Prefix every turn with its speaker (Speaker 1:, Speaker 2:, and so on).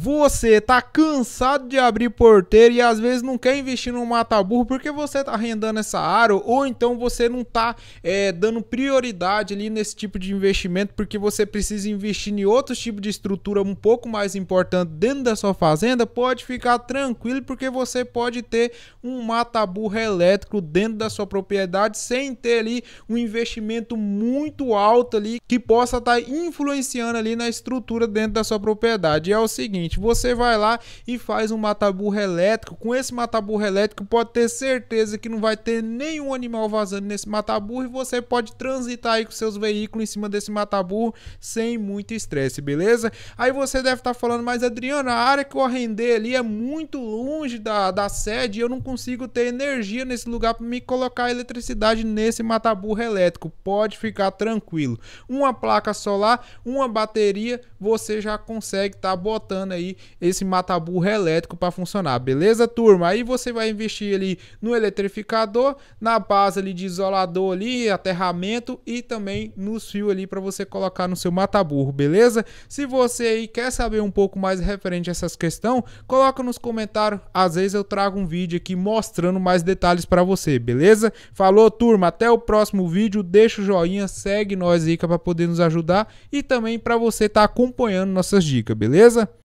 Speaker 1: Você tá cansado de abrir porteiro e às vezes não quer investir no mata-burro porque você tá arrendando essa área ou então você não tá é, dando prioridade ali nesse tipo de investimento porque você precisa investir em outro tipo de estrutura um pouco mais importante dentro da sua fazenda, pode ficar tranquilo porque você pode ter um mata-burro elétrico dentro da sua propriedade sem ter ali um investimento muito alto ali que possa estar tá influenciando ali na estrutura dentro da sua propriedade. E é o seguinte, seguinte: você vai lá e faz um mataburro elétrico. Com esse mataburro elétrico, pode ter certeza que não vai ter nenhum animal vazando nesse mataburro e você pode transitar aí com seus veículos em cima desse mataburro sem muito estresse, beleza? Aí você deve estar tá falando, mas Adriano, a área que eu arrendei ali é muito longe da, da sede e eu não consigo ter energia nesse lugar para me colocar eletricidade nesse mataburro elétrico. Pode ficar tranquilo. Uma placa solar, uma bateria, você já consegue estar tá botando aí aí esse mataburro elétrico para funcionar, beleza, turma? Aí você vai investir ali no eletrificador, na base ali de isolador ali, aterramento e também nos fios ali para você colocar no seu mataburro, beleza? Se você aí quer saber um pouco mais referente a essas questões, coloca nos comentários, às vezes eu trago um vídeo aqui mostrando mais detalhes para você, beleza? Falou, turma, até o próximo vídeo, deixa o joinha, segue nós aí para poder nos ajudar e também para você estar tá acompanhando nossas dicas, beleza?